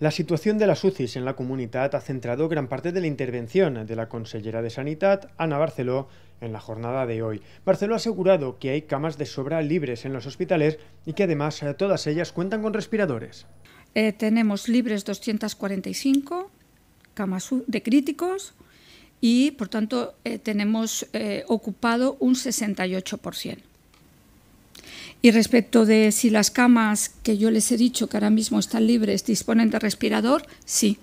La situación de las UCIs en la comunidad ha centrado gran parte de la intervención de la consellera de Sanidad, Ana Barceló, en la jornada de hoy. Barceló ha asegurado que hay camas de sobra libres en los hospitales y que además eh, todas ellas cuentan con respiradores. Eh, tenemos libres 245 camas de críticos y, por tanto, eh, tenemos ocupado un 68%. Y respecto de si las camas que yo les he dicho que ahora mismo están libres disponen de respirador, sí,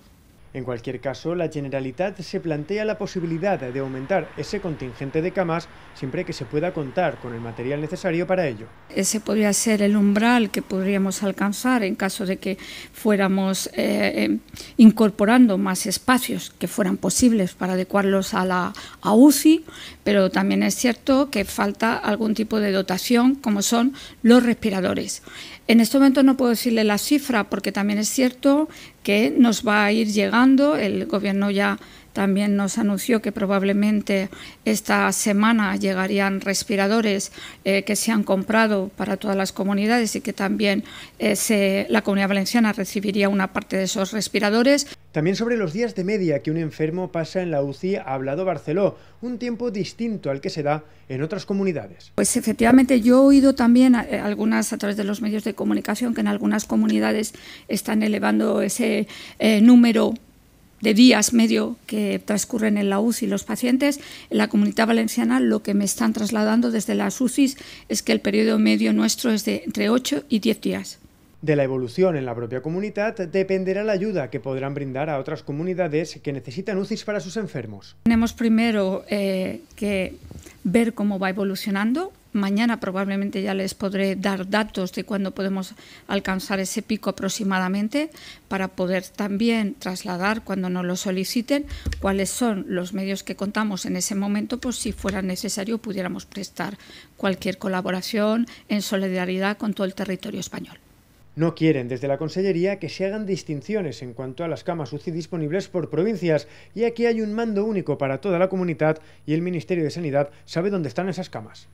en cualquier caso, la Generalitat se plantea la posibilidad de aumentar ese contingente de camas siempre que se pueda contar con el material necesario para ello. Ese podría ser el umbral que podríamos alcanzar en caso de que fuéramos eh, em, incorporando más espacios que fueran posibles para adecuarlos a la UCI, pero también es cierto que falta algún tipo de dotación como son los respiradores. En este momento no puedo decirle la cifra porque también es cierto que nos va a ir llegando el gobierno ya también nos anunció que probablemente esta semana llegarían respiradores eh, que se han comprado para todas las comunidades y que también eh, la comunidad valenciana recibiría una parte de esos respiradores. También sobre los días de media que un enfermo pasa en la UCI ha hablado Barceló, un tiempo distinto al que se da en otras comunidades. Pues efectivamente yo he oído también eh, algunas a través de los medios de comunicación que en algunas comunidades están elevando ese número de días medio que transcurren en la UCI los pacientes, en la comunidad valenciana lo que me están trasladando desde las UCIs es que el periodo medio nuestro es de entre 8 y 10 días. De la evolución en la propia comunidad dependerá la ayuda que podrán brindar a otras comunidades que necesitan UCIs para sus enfermos. Tenemos primero eh, que ver cómo va evolucionando Mañana probablemente ya les podré dar datos de cuándo podemos alcanzar ese pico aproximadamente para poder también trasladar cuando nos lo soliciten cuáles son los medios que contamos en ese momento, pues si fuera necesario pudiéramos prestar cualquier colaboración en solidaridad con todo el territorio español. No quieren desde la Consellería que se hagan distinciones en cuanto a las camas UCI disponibles por provincias, y aquí hay un mando único para toda la comunidad y el Ministerio de Sanidad sabe dónde están esas camas.